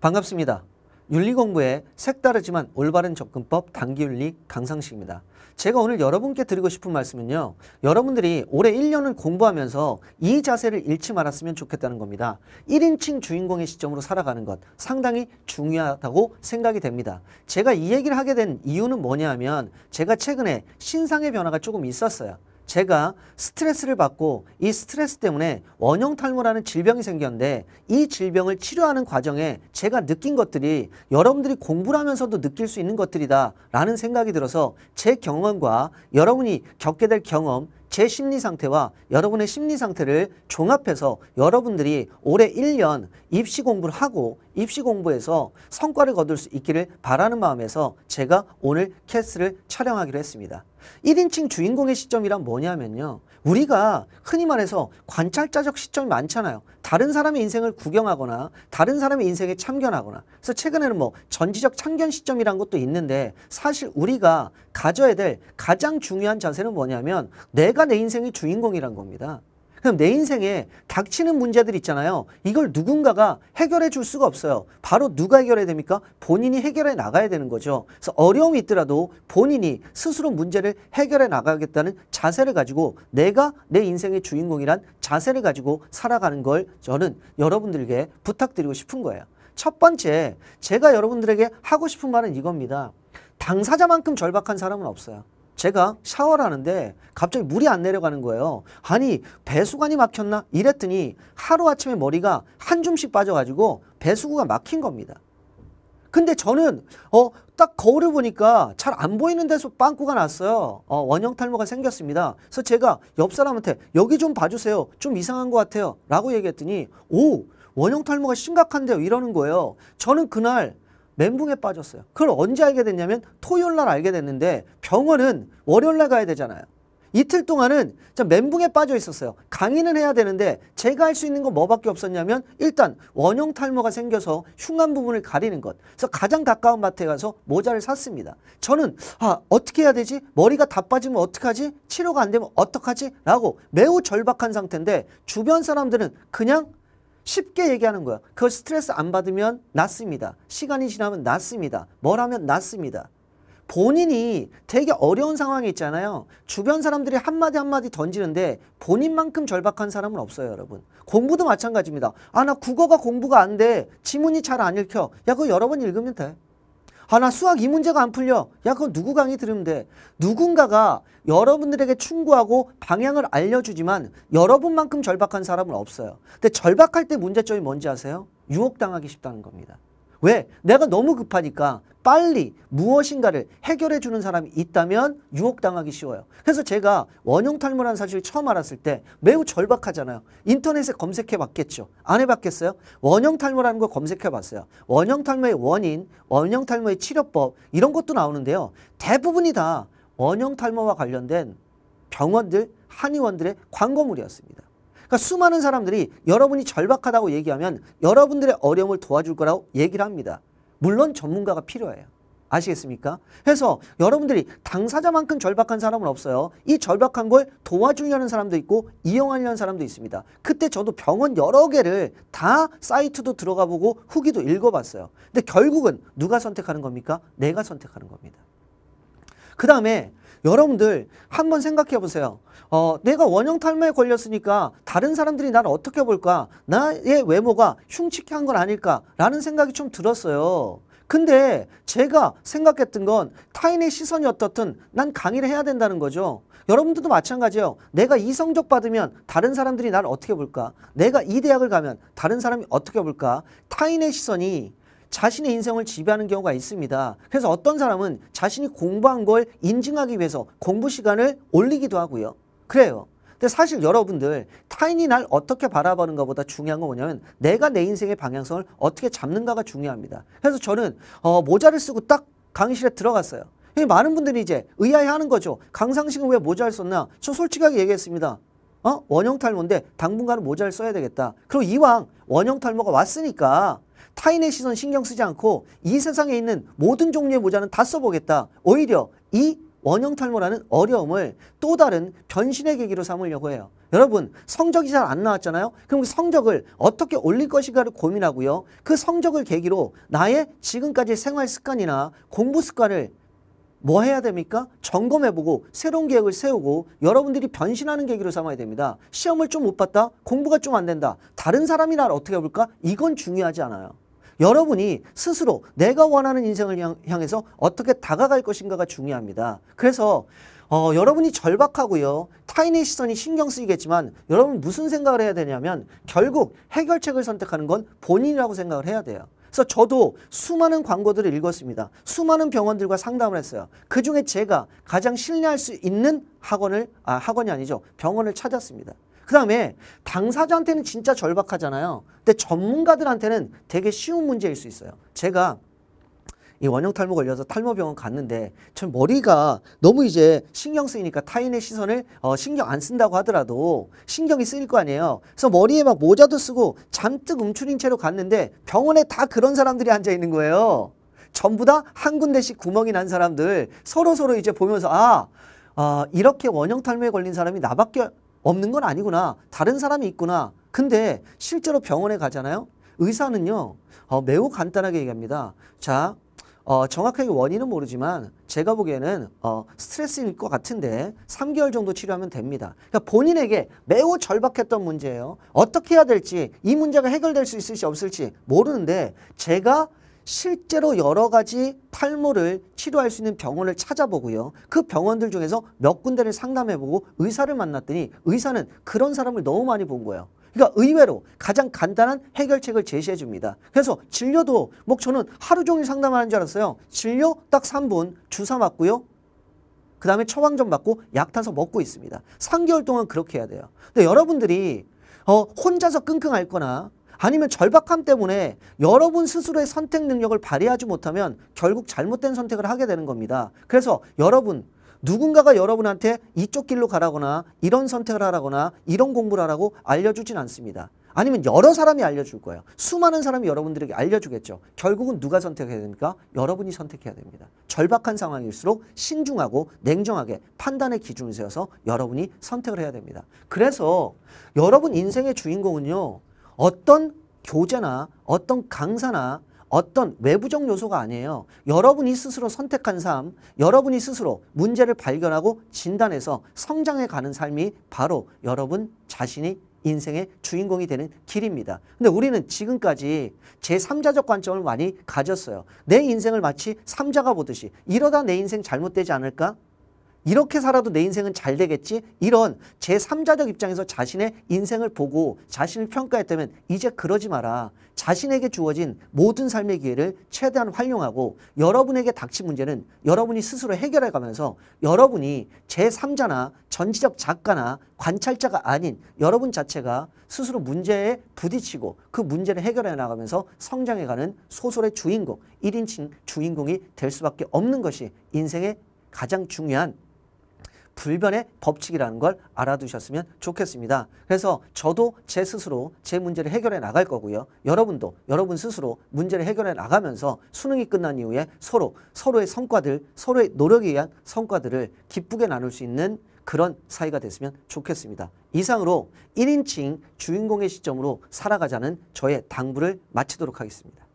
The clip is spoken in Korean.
반갑습니다. 윤리공부의 색다르지만 올바른 접근법 단기윤리 강상식입니다. 제가 오늘 여러분께 드리고 싶은 말씀은요. 여러분들이 올해 1년을 공부하면서 이 자세를 잃지 말았으면 좋겠다는 겁니다. 1인칭 주인공의 시점으로 살아가는 것 상당히 중요하다고 생각이 됩니다. 제가 이 얘기를 하게 된 이유는 뭐냐 하면 제가 최근에 신상의 변화가 조금 있었어요. 제가 스트레스를 받고 이 스트레스 때문에 원형 탈모라는 질병이 생겼는데 이 질병을 치료하는 과정에 제가 느낀 것들이 여러분들이 공부를 하면서도 느낄 수 있는 것들이다 라는 생각이 들어서 제 경험과 여러분이 겪게 될 경험 제 심리 상태와 여러분의 심리 상태를 종합해서 여러분들이 올해 1년 입시 공부를 하고 입시 공부에서 성과를 거둘 수 있기를 바라는 마음에서 제가 오늘 캐스를 촬영하기로 했습니다. 1인칭 주인공의 시점이란 뭐냐면요. 우리가 흔히 말해서 관찰자적 시점이 많잖아요. 다른 사람의 인생을 구경하거나 다른 사람의 인생에 참견하거나 그래서 최근에는 뭐 전지적 참견 시점이란 것도 있는데 사실 우리가 가져야 될 가장 중요한 자세는 뭐냐면 내가 내 인생의 주인공이란 겁니다. 그럼 내 인생에 닥치는 문제들 있잖아요. 이걸 누군가가 해결해 줄 수가 없어요. 바로 누가 해결해야 됩니까? 본인이 해결해 나가야 되는 거죠. 그래서 어려움이 있더라도 본인이 스스로 문제를 해결해 나가겠다는 자세를 가지고 내가 내 인생의 주인공이란 자세를 가지고 살아가는 걸 저는 여러분들에게 부탁드리고 싶은 거예요. 첫 번째, 제가 여러분들에게 하고 싶은 말은 이겁니다. 당사자만큼 절박한 사람은 없어요. 제가 샤워를 하는데 갑자기 물이 안 내려가는 거예요. 아니 배수관이 막혔나? 이랬더니 하루아침에 머리가 한 줌씩 빠져가지고 배수구가 막힌 겁니다. 근데 저는 어딱 거울을 보니까 잘 안 보이는 데서 빵꾸가 났어요. 어, 원형 탈모가 생겼습니다. 그래서 제가 옆 사람한테 여기 좀 봐주세요. 좀 이상한 것 같아요. 라고 얘기했더니 오 원형 탈모가 심각한데요. 이러는 거예요. 저는 그날 멘붕에 빠졌어요. 그걸 언제 알게 됐냐면 토요일 날 알게 됐는데 병원은 월요일 날 가야 되잖아요. 이틀 동안은 멘붕에 빠져 있었어요. 강의는 해야 되는데 제가 할 수 있는 건 뭐밖에 없었냐면 일단 원형 탈모가 생겨서 흉한 부분을 가리는 것. 그래서 가장 가까운 마트에 가서 모자를 샀습니다. 저는 아 어떻게 해야 되지? 머리가 다 빠지면 어떡하지? 치료가 안 되면 어떡하지? 라고 매우 절박한 상태인데 주변 사람들은 그냥 쉽게 얘기하는 거야. 그 스트레스 안 받으면 낫습니다. 시간이 지나면 낫습니다. 뭘 하면 낫습니다. 본인이 되게 어려운 상황에 있잖아요. 주변 사람들이 한마디 한마디 던지는데 본인만큼 절박한 사람은 없어요, 여러분. 공부도 마찬가지입니다. 아, 나 국어가 공부가 안 돼. 지문이 잘 안 읽혀. 야, 그거 여러 번 읽으면 돼. 아, 나 수학 이 문제가 안 풀려. 야, 그건 누구 강의 들으면 돼. 누군가가 여러분들에게 충고하고 방향을 알려주지만 여러분만큼 절박한 사람은 없어요. 근데 절박할 때 문제점이 뭔지 아세요? 유혹당하기 쉽다는 겁니다. 왜? 내가 너무 급하니까 빨리 무엇인가를 해결해 주는 사람이 있다면 유혹당하기 쉬워요. 그래서 제가 원형 탈모라는 사실을 처음 알았을 때 매우 절박하잖아요. 인터넷에 검색해 봤겠죠. 안 해봤겠어요? 원형 탈모라는 걸 검색해 봤어요. 원형 탈모의 원인, 원형 탈모의 치료법 이런 것도 나오는데요. 대부분이 다 원형 탈모와 관련된 병원들, 한의원들의 광고물이었습니다. 그러니까 수많은 사람들이 여러분이 절박하다고 얘기하면 여러분들의 어려움을 도와줄 거라고 얘기를 합니다. 물론 전문가가 필요해요. 아시겠습니까? 해서 여러분들이 당사자만큼 절박한 사람은 없어요. 이 절박한 걸 도와주려는 사람도 있고 이용하려는 사람도 있습니다. 그때 저도 병원 여러 개를 다 사이트도 들어가 보고 후기도 읽어봤어요. 근데 결국은 누가 선택하는 겁니까? 내가 선택하는 겁니다. 그 다음에 여러분들 한번 생각해 보세요. 어, 내가 원형 탈모에 걸렸으니까 다른 사람들이 나를 어떻게 볼까? 나의 외모가 흉측해 한 건 아닐까라는 생각이 좀 들었어요. 근데 제가 생각했던 건 타인의 시선이 어떻든 난 강의를 해야 된다는 거죠. 여러분들도 마찬가지예요. 내가 이 성적 받으면 다른 사람들이 나를 어떻게 볼까? 내가 이 대학을 가면 다른 사람이 어떻게 볼까? 타인의 시선이 자신의 인생을 지배하는 경우가 있습니다. 그래서 어떤 사람은 자신이 공부한 걸 인증하기 위해서 공부 시간을 올리기도 하고요. 그래요. 근데 사실 여러분들 타인이 날 어떻게 바라보는가 보다 중요한 건 뭐냐면 내가 내 인생의 방향성을 어떻게 잡는가가 중요합니다. 그래서 저는 어, 모자를 쓰고 딱 강의실에 들어갔어요. 많은 분들이 이제 의아해하는 거죠. 강상식은 왜 모자를 썼나? 저 솔직하게 얘기했습니다. 어? 원형 탈모인데 당분간은 모자를 써야 되겠다. 그리고 이왕 원형 탈모가 왔으니까 타인의 시선 신경 쓰지 않고 이 세상에 있는 모든 종류의 모자는 다 써보겠다. 오히려 이 원형 탈모라는 어려움을 또 다른 변신의 계기로 삼으려고 해요. 여러분 성적이 잘 안 나왔잖아요. 그럼 그 성적을 어떻게 올릴 것인가를 고민하고요. 그 성적을 계기로 나의 지금까지 생활 습관이나 공부 습관을 뭐 해야 됩니까? 점검해보고 새로운 계획을 세우고 여러분들이 변신하는 계기로 삼아야 됩니다. 시험을 좀 못 봤다? 공부가 좀 안 된다? 다른 사람이 날 어떻게 볼까? 이건 중요하지 않아요. 여러분이 스스로 내가 원하는 인생을 향해서 어떻게 다가갈 것인가가 중요합니다. 그래서 어, 여러분이 절박하고요. 타인의 시선이 신경 쓰이겠지만 여러분 무슨 생각을 해야 되냐면 결국 해결책을 선택하는 건 본인이라고 생각을 해야 돼요. 그래서 저도 수많은 광고들을 읽었습니다. 수많은 병원들과 상담을 했어요. 그 중에 제가 가장 신뢰할 수 있는 학원을 아 학원이 아니죠. 병원을 찾았습니다. 그다음에 당사자한테는 진짜 절박하잖아요. 근데 전문가들한테는 되게 쉬운 문제일 수 있어요. 제가 이 원형 탈모 걸려서 탈모 병원 갔는데 전 머리가 너무 이제 신경 쓰이니까 타인의 시선을 어, 신경 안 쓴다고 하더라도 신경이 쓰일 거 아니에요. 그래서 머리에 막 모자도 쓰고 잔뜩 움츠린 채로 갔는데 병원에 다 그런 사람들이 앉아 있는 거예요. 전부 다 한 군데씩 구멍이 난 사람들 서로 서로 이제 보면서 아, 아 이렇게 원형 탈모에 걸린 사람이 나밖에 없는 건 아니구나. 다른 사람이 있구나. 근데 실제로 병원에 가잖아요. 의사는요, 어, 매우 간단하게 얘기합니다. 자, 어, 정확하게 원인은 모르지만 제가 보기에는 어, 스트레스일 것 같은데 3개월 정도 치료하면 됩니다. 그러니까 본인에게 매우 절박했던 문제예요. 어떻게 해야 될지 이 문제가 해결될 수 있을지 없을지 모르는데 제가 실제로 여러 가지 탈모를 치료할 수 있는 병원을 찾아보고요. 그 병원들 중에서 몇 군데를 상담해보고 의사를 만났더니 의사는 그런 사람을 너무 많이 본 거예요. 그러니까 의외로 가장 간단한 해결책을 제시해 줍니다. 그래서 진료도 뭐 저는 하루 종일 상담하는 줄 알았어요. 진료 딱 3분 주사 맞고요. 그 다음에 처방전 맞고 약 타서 먹고 있습니다. 3개월 동안 그렇게 해야 돼요. 근데 여러분들이 어, 혼자서 끙끙 앓거나 아니면 절박함 때문에 여러분 스스로의 선택 능력을 발휘하지 못하면 결국 잘못된 선택을 하게 되는 겁니다. 그래서 여러분 누군가가 여러분한테 이쪽 길로 가라거나 이런 선택을 하라거나 이런 공부를 하라고 알려주진 않습니다. 아니면 여러 사람이 알려줄 거예요. 수많은 사람이 여러분들에게 알려주겠죠. 결국은 누가 선택해야 됩니까? 여러분이 선택해야 됩니다. 절박한 상황일수록 신중하고 냉정하게 판단의 기준을 세워서 여러분이 선택을 해야 됩니다. 그래서 여러분 인생의 주인공은요. 어떤 교재나 어떤 강사나 어떤 외부적 요소가 아니에요. 여러분이 스스로 선택한 삶, 여러분이 스스로 문제를 발견하고 진단해서 성장해 가는 삶이 바로 여러분 자신이 인생의 주인공이 되는 길입니다. 근데 우리는 지금까지 제3자적 관점을 많이 가졌어요. 내 인생을 마치 3자가 보듯이 이러다 내 인생 잘못되지 않을까? 이렇게 살아도 내 인생은 잘 되겠지? 이런 제3자적 입장에서 자신의 인생을 보고 자신을 평가했다면 이제 그러지 마라. 자신에게 주어진 모든 삶의 기회를 최대한 활용하고 여러분에게 닥친 문제는 여러분이 스스로 해결해 가면서 여러분이 제3자나 전지적 작가나 관찰자가 아닌 여러분 자체가 스스로 문제에 부딪히고 그 문제를 해결해 나가면서 성장해가는 소설의 주인공, 1인칭 주인공이 될 수밖에 없는 것이 인생의 가장 중요한 불변의 법칙이라는 걸 알아두셨으면 좋겠습니다. 그래서 저도 제 스스로 제 문제를 해결해 나갈 거고요. 여러분도 여러분 스스로 문제를 해결해 나가면서 수능이 끝난 이후에 서로 서로의 성과들, 서로의 노력에 의한 성과들을 기쁘게 나눌 수 있는 그런 사이가 됐으면 좋겠습니다. 이상으로 1인칭 주인공의 시점으로 살아가자는 저의 당부를 마치도록 하겠습니다.